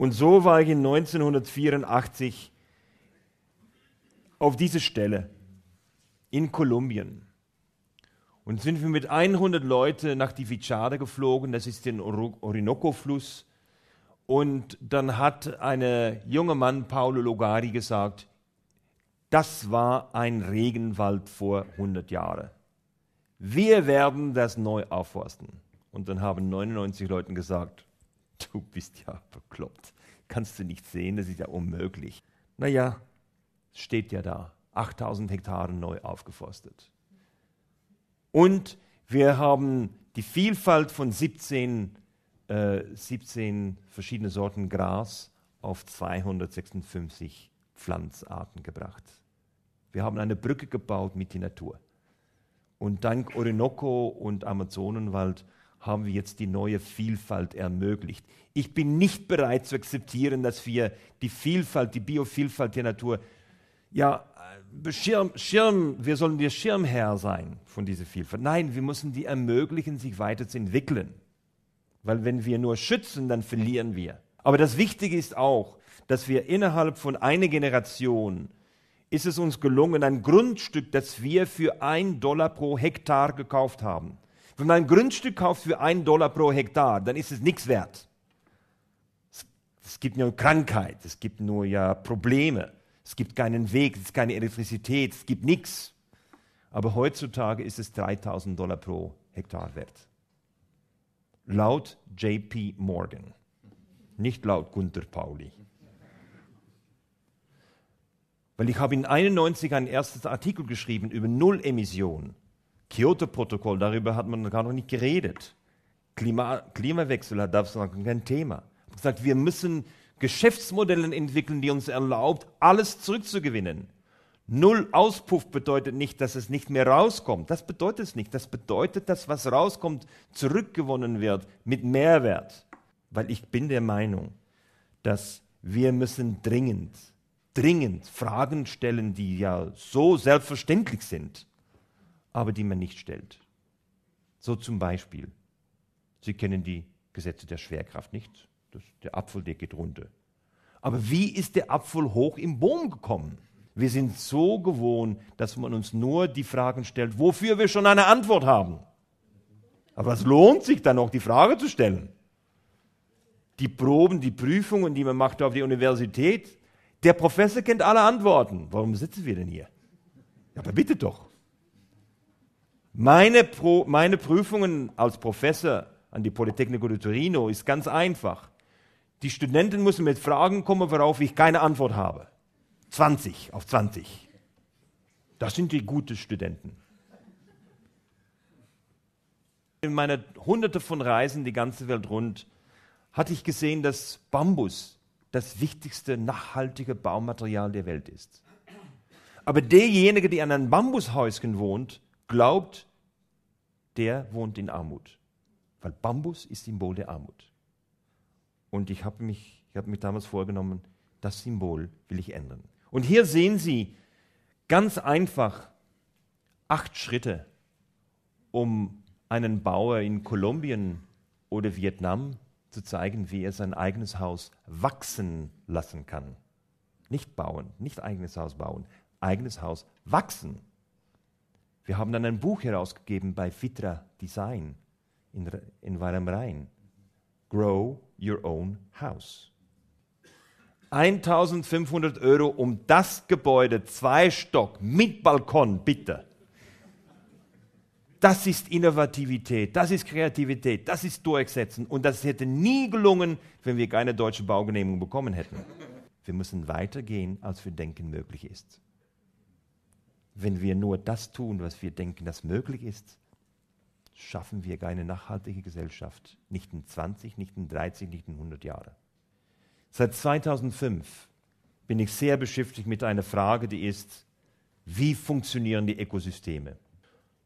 Und so war ich in 1984 auf dieser Stelle in Kolumbien. Und sind wir mit 100 Leuten nach die Vichada geflogen, das ist den Orinoco-Fluss. Und dann hat ein junger Mann, Paolo Logari, gesagt, das war ein Regenwald vor 100 Jahren. Wir werden das neu aufforsten. Und dann haben 99 Leute gesagt, du bist ja bekloppt. Kannst du nicht sehen, das ist ja unmöglich. Naja, steht ja da. 8000 Hektaren neu aufgeforstet. Und wir haben die Vielfalt von 17, äh, 17 verschiedenen Sorten Gras auf 256 Pflanzarten gebracht. Wir haben eine Brücke gebaut mit der Natur. Und dank Orinoco und Amazonenwald haben wir jetzt die neue Vielfalt ermöglicht. Ich bin nicht bereit zu akzeptieren, dass wir die Vielfalt, die Biovielfalt der Natur, ja, äh, Schirm, Schirm, wir sollen der Schirmherr sein von dieser Vielfalt. Nein, wir müssen die ermöglichen, sich weiterzuentwickeln. Weil wenn wir nur schützen, dann verlieren wir. Aber das Wichtige ist auch, dass wir innerhalb von einer Generation ist es uns gelungen, ein Grundstück, das wir für ein Dollar pro Hektar gekauft haben, wenn man ein Grundstück kauft für einen Dollar pro Hektar, dann ist es nichts wert. Es gibt nur Krankheit, es gibt nur ja Probleme, es gibt keinen Weg, es gibt keine Elektrizität, es gibt nichts. Aber heutzutage ist es 3000 Dollar pro Hektar wert. Laut JP Morgan, nicht laut Gunther Pauli. Weil ich habe in 1991 einen ersten Artikel geschrieben über Null-Emissionen. Kyoto-Protokoll, darüber hat man gar noch nicht geredet. Klima, Klimawechsel hat das noch kein Thema. Man hat gesagt, wir müssen Geschäftsmodelle entwickeln, die uns erlaubt, alles zurückzugewinnen. Null Auspuff bedeutet nicht, dass es nicht mehr rauskommt. Das bedeutet es nicht. Das bedeutet, dass was rauskommt, zurückgewonnen wird mit Mehrwert. Weil ich bin der Meinung, dass wir müssen dringend, dringend Fragen stellen, die ja so selbstverständlich sind aber die man nicht stellt. So zum Beispiel, Sie kennen die Gesetze der Schwerkraft nicht. Das, der Apfel, der geht runter. Aber wie ist der Apfel hoch im Boom gekommen? Wir sind so gewohnt, dass man uns nur die Fragen stellt, wofür wir schon eine Antwort haben. Aber es lohnt sich dann auch, die Frage zu stellen. Die Proben, die Prüfungen, die man macht auf der Universität, der Professor kennt alle Antworten. Warum sitzen wir denn hier? Ja, aber bitte doch. Meine, Pro, meine Prüfungen als Professor an die Politecnico de Torino ist ganz einfach. Die Studenten müssen mit Fragen kommen, worauf ich keine Antwort habe. 20 auf 20. Das sind die guten Studenten. In meiner hunderte von Reisen die ganze Welt rund hatte ich gesehen, dass Bambus das wichtigste nachhaltige Baumaterial der Welt ist. Aber derjenige, der an einem Bambushäuschen wohnt, glaubt, der wohnt in Armut. Weil Bambus ist Symbol der Armut. Und ich habe mich, hab mich damals vorgenommen, das Symbol will ich ändern. Und hier sehen Sie ganz einfach acht Schritte, um einen Bauer in Kolumbien oder Vietnam zu zeigen, wie er sein eigenes Haus wachsen lassen kann. Nicht bauen, nicht eigenes Haus bauen, eigenes Haus wachsen wir haben dann ein Buch herausgegeben bei Fitra Design in, in Weil Rhein. Grow Your Own House. 1500 Euro, um das Gebäude, zwei Stock, mit Balkon, bitte. Das ist Innovativität, das ist Kreativität, das ist Durchsetzen. Und das hätte nie gelungen, wenn wir keine deutsche Baugenehmigung bekommen hätten. Wir müssen weitergehen, als wir denken möglich ist wenn wir nur das tun, was wir denken, das möglich ist, schaffen wir keine nachhaltige Gesellschaft. Nicht in 20, nicht in 30, nicht in 100 Jahren. Seit 2005 bin ich sehr beschäftigt mit einer Frage, die ist, wie funktionieren die Ökosysteme?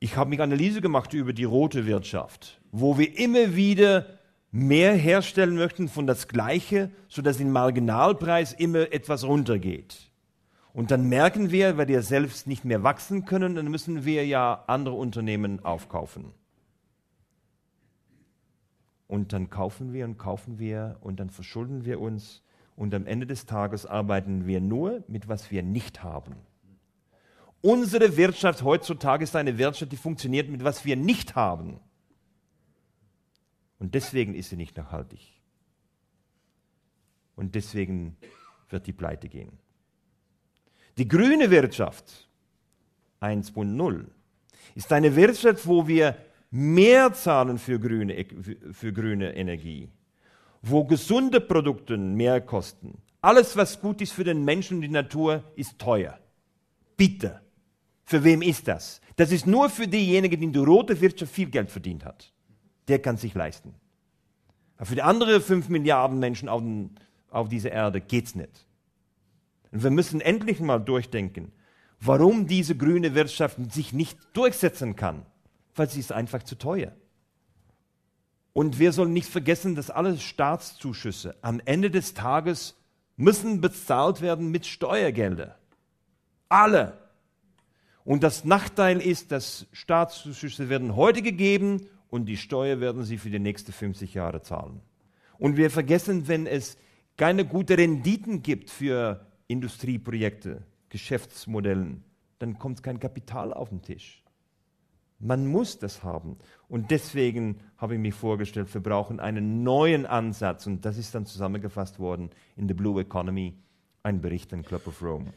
Ich habe mich Analyse gemacht über die rote Wirtschaft, wo wir immer wieder mehr herstellen möchten von das Gleiche, sodass im Marginalpreis immer etwas runtergeht. Und dann merken wir, weil wir selbst nicht mehr wachsen können, dann müssen wir ja andere Unternehmen aufkaufen. Und dann kaufen wir und kaufen wir und dann verschulden wir uns und am Ende des Tages arbeiten wir nur mit, was wir nicht haben. Unsere Wirtschaft heutzutage ist eine Wirtschaft, die funktioniert mit, was wir nicht haben. Und deswegen ist sie nicht nachhaltig. Und deswegen wird die Pleite gehen. Die grüne Wirtschaft 1.0 ist eine Wirtschaft, wo wir mehr zahlen für grüne, für grüne Energie, wo gesunde Produkte mehr kosten. Alles, was gut ist für den Menschen und die Natur, ist teuer. Bitte. Für wem ist das? Das ist nur für diejenigen, die in der roten Wirtschaft viel Geld verdient hat. Der kann sich leisten. Aber für die anderen 5 Milliarden Menschen auf, den, auf dieser Erde geht es nicht. Und wir müssen endlich mal durchdenken, warum diese grüne Wirtschaft sich nicht durchsetzen kann, weil sie ist einfach zu teuer. Und wir sollen nicht vergessen, dass alle Staatszuschüsse am Ende des Tages müssen bezahlt werden mit Steuergeldern. Alle. Und das Nachteil ist, dass Staatszuschüsse werden heute gegeben und die Steuer werden sie für die nächsten 50 Jahre zahlen. Und wir vergessen, wenn es keine guten Renditen gibt für Industrieprojekte, Geschäftsmodellen, dann kommt kein Kapital auf den Tisch. Man muss das haben. Und deswegen habe ich mir vorgestellt, wir brauchen einen neuen Ansatz. Und das ist dann zusammengefasst worden in The Blue Economy, ein Bericht an Club of Rome.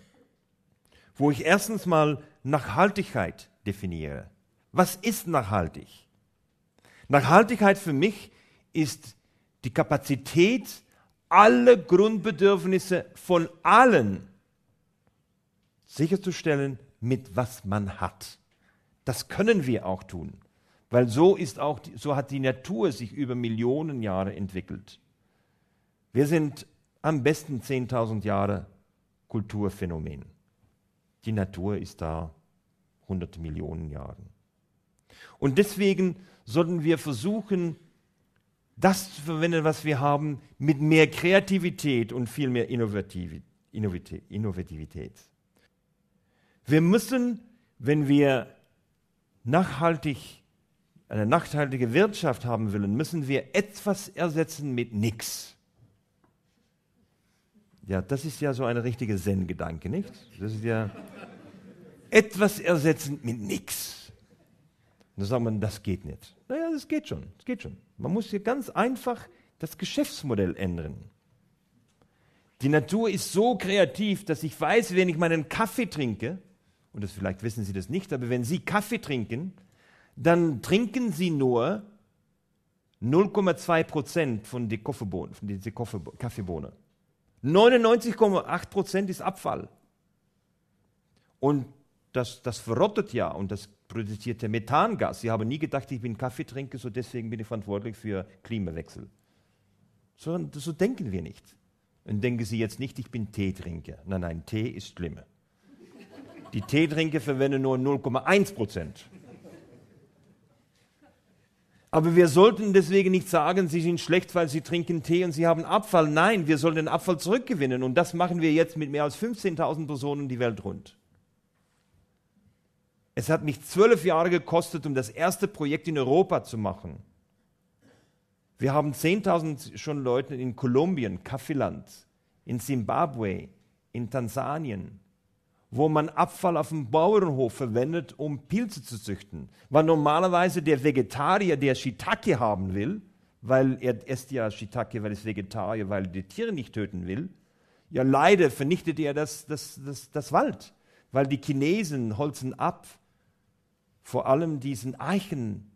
Wo ich erstens mal Nachhaltigkeit definiere. Was ist nachhaltig? Nachhaltigkeit für mich ist die Kapazität, alle Grundbedürfnisse von allen sicherzustellen, mit was man hat. Das können wir auch tun, weil so ist auch so hat die Natur sich über Millionen Jahre entwickelt. Wir sind am besten 10.000 Jahre Kulturphänomen. Die Natur ist da hunderte Millionen Jahre. Und deswegen sollten wir versuchen, das zu verwenden, was wir haben, mit mehr Kreativität und viel mehr Innovativität. Wir müssen, wenn wir nachhaltig, eine nachhaltige Wirtschaft haben wollen, müssen wir etwas ersetzen mit nichts. Ja, das ist ja so ein richtiger Zen-Gedanke, nicht? Das ist ja etwas ersetzen mit nichts. Und dann sagt man, das geht nicht. Naja, das geht schon, das geht schon. Man muss hier ganz einfach das Geschäftsmodell ändern. Die Natur ist so kreativ, dass ich weiß, wenn ich meinen Kaffee trinke, und das, vielleicht wissen Sie das nicht, aber wenn Sie Kaffee trinken, dann trinken Sie nur 0,2 Prozent von der Kaffeebohne. 99,8 Prozent ist Abfall. Und das, das verrottet ja und das produzierte Methangas. Sie haben nie gedacht, ich bin Kaffeetrinker, so deswegen bin ich verantwortlich für Klimawechsel. So, so denken wir nicht. Und denken Sie jetzt nicht, ich bin Teetrinker. Nein, nein, Tee ist schlimmer. Die Teetrinker verwenden nur 0,1 Prozent. Aber wir sollten deswegen nicht sagen, sie sind schlecht, weil sie trinken Tee und sie haben Abfall. Nein, wir sollen den Abfall zurückgewinnen. Und das machen wir jetzt mit mehr als 15.000 Personen die Welt rund. Es hat mich zwölf Jahre gekostet, um das erste Projekt in Europa zu machen. Wir haben 10.000 schon Leute in Kolumbien, Kaffeeland, in Zimbabwe, in Tansanien, wo man Abfall auf dem Bauernhof verwendet, um Pilze zu züchten. Weil normalerweise der Vegetarier, der Shiitake haben will, weil er esst ja Shiitake, weil es Vegetarier, weil er die Tiere nicht töten will, ja leider vernichtet er das, das, das, das Wald, weil die Chinesen holzen ab vor allem diesen Eichen.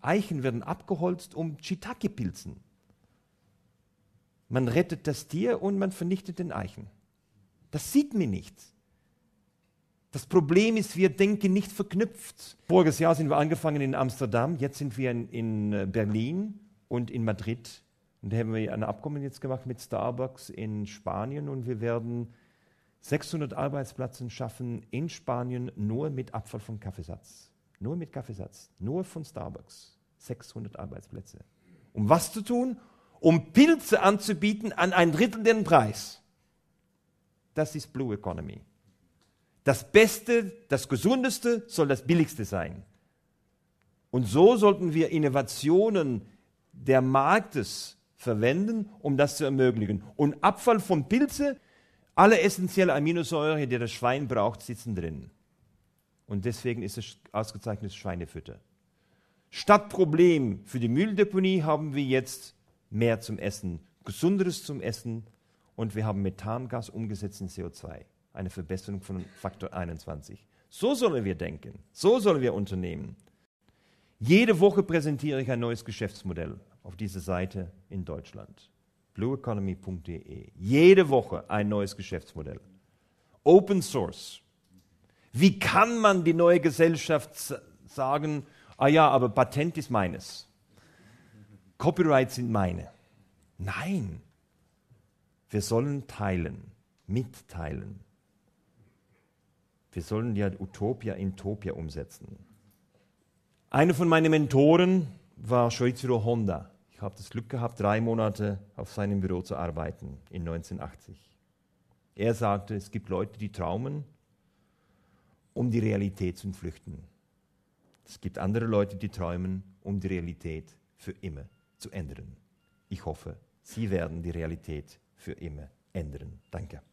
Eichen werden abgeholzt, um Chitake pilzen Man rettet das Tier und man vernichtet den Eichen. Das sieht mir nichts. Das Problem ist, wir denken nicht verknüpft. Voriges Jahr sind wir angefangen in Amsterdam, jetzt sind wir in, in äh, Berlin und in Madrid. Und da haben wir ein Abkommen jetzt gemacht mit Starbucks in Spanien und wir werden 600 Arbeitsplätze schaffen in Spanien nur mit Abfall von Kaffeesatz. Nur mit Kaffeesatz. Nur von Starbucks. 600 Arbeitsplätze. Um was zu tun? Um Pilze anzubieten an ein Drittel den Preis. Das ist Blue Economy. Das Beste, das Gesundeste soll das Billigste sein. Und so sollten wir Innovationen der Marktes verwenden, um das zu ermöglichen. Und Abfall von Pilze alle essentiellen Aminosäuren, die das Schwein braucht, sitzen drin. Und deswegen ist es ausgezeichnetes Schweinefütter. Statt Problem für die Mülldeponie haben wir jetzt mehr zum Essen, gesunderes zum Essen und wir haben Methangas umgesetzt in CO2. Eine Verbesserung von Faktor 21. So sollen wir denken. So sollen wir unternehmen. Jede Woche präsentiere ich ein neues Geschäftsmodell auf dieser Seite in Deutschland blueeconomy.de. Jede Woche ein neues Geschäftsmodell. Open Source. Wie kann man die neue Gesellschaft sagen, ah ja, aber Patent ist meines. Copyright sind meine. Nein. Wir sollen teilen, mitteilen. Wir sollen ja Utopia in Topia umsetzen. Einer von meinen Mentoren war Shoichiro Honda habe das Glück gehabt, drei Monate auf seinem Büro zu arbeiten in 1980. Er sagte, es gibt Leute, die traumen, um die Realität zu flüchten. Es gibt andere Leute, die träumen, um die Realität für immer zu ändern. Ich hoffe, Sie werden die Realität für immer ändern. Danke.